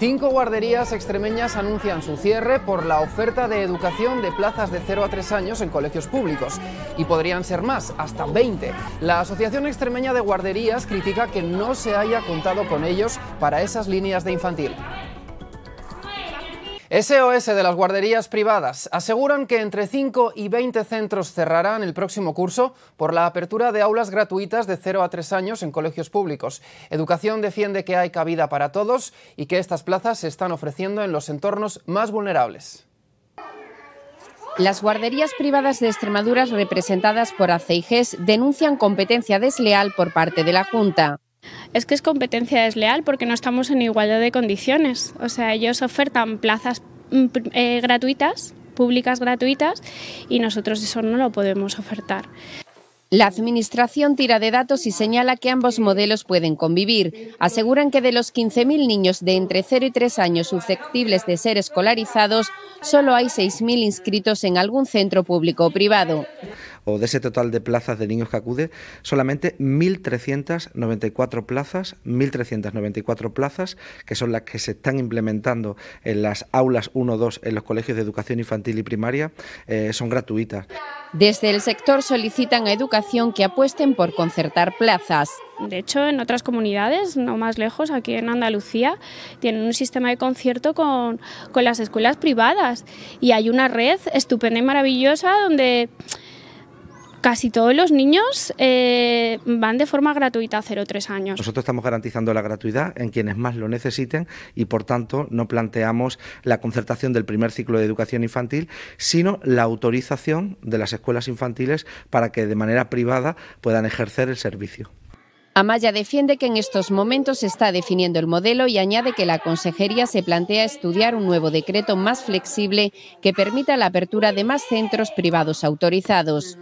Cinco guarderías extremeñas anuncian su cierre por la oferta de educación de plazas de 0 a 3 años en colegios públicos y podrían ser más, hasta 20. La Asociación Extremeña de Guarderías critica que no se haya contado con ellos para esas líneas de infantil. SOS de las guarderías privadas aseguran que entre 5 y 20 centros cerrarán el próximo curso por la apertura de aulas gratuitas de 0 a 3 años en colegios públicos. Educación defiende que hay cabida para todos y que estas plazas se están ofreciendo en los entornos más vulnerables. Las guarderías privadas de Extremadura representadas por ACIGES denuncian competencia desleal por parte de la Junta. Es que es competencia desleal porque no estamos en igualdad de condiciones. O sea, ellos ofertan plazas mm, eh, gratuitas, públicas gratuitas, y nosotros eso no lo podemos ofertar. La Administración tira de datos y señala que ambos modelos pueden convivir. Aseguran que de los 15.000 niños de entre 0 y 3 años susceptibles de ser escolarizados, solo hay 6.000 inscritos en algún centro público o privado o de ese total de plazas de niños que acude, solamente 1.394 plazas, 1.394 plazas, que son las que se están implementando en las aulas 1-2 en los colegios de educación infantil y primaria, eh, son gratuitas. Desde el sector solicitan a Educación que apuesten por concertar plazas. De hecho, en otras comunidades, no más lejos, aquí en Andalucía, tienen un sistema de concierto con, con las escuelas privadas y hay una red estupenda y maravillosa donde Casi todos los niños eh, van de forma gratuita a 0-3 años. Nosotros estamos garantizando la gratuidad en quienes más lo necesiten y por tanto no planteamos la concertación del primer ciclo de educación infantil, sino la autorización de las escuelas infantiles para que de manera privada puedan ejercer el servicio. Amaya defiende que en estos momentos se está definiendo el modelo y añade que la consejería se plantea estudiar un nuevo decreto más flexible que permita la apertura de más centros privados autorizados.